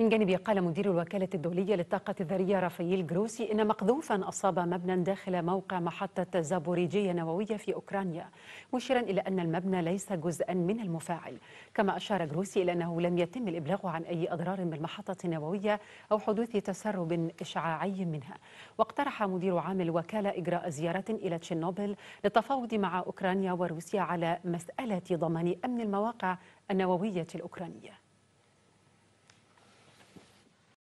من جانبه قال مدير الوكالة الدولية للطاقة الذرية رافائيل جروسي إن مقذوفا أصاب مبنى داخل موقع محطة زابوريجية نووية في أوكرانيا مشيرا إلى أن المبنى ليس جزءا من المفاعل كما أشار جروسي إلى أنه لم يتم الإبلاغ عن أي أضرار بالمحطة النووية أو حدوث تسرب إشعاعي منها واقترح مدير عام الوكالة إجراء زيارة إلى تشيرنوبل للتفاوض مع أوكرانيا وروسيا على مسألة ضمان أمن المواقع النووية الأوكرانية